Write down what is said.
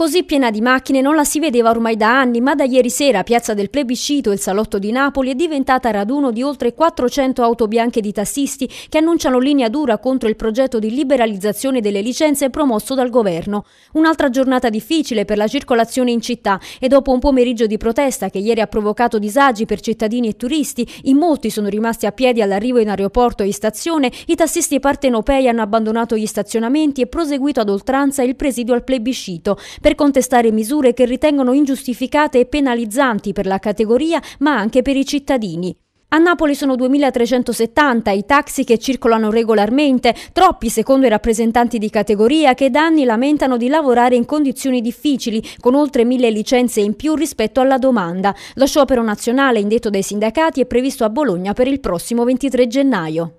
Così piena di macchine non la si vedeva ormai da anni, ma da ieri sera Piazza del Plebiscito, il salotto di Napoli, è diventata raduno di oltre 400 auto bianche di tassisti che annunciano linea dura contro il progetto di liberalizzazione delle licenze promosso dal governo. Un'altra giornata difficile per la circolazione in città e dopo un pomeriggio di protesta che ieri ha provocato disagi per cittadini e turisti, in molti sono rimasti a piedi all'arrivo in aeroporto e in stazione, i tassisti partenopei hanno abbandonato gli stazionamenti e proseguito ad oltranza il presidio al plebiscito. Per per contestare misure che ritengono ingiustificate e penalizzanti per la categoria ma anche per i cittadini. A Napoli sono 2.370 i taxi che circolano regolarmente, troppi secondo i rappresentanti di categoria che da anni lamentano di lavorare in condizioni difficili, con oltre 1.000 licenze in più rispetto alla domanda. Lo sciopero nazionale indetto dai sindacati è previsto a Bologna per il prossimo 23 gennaio.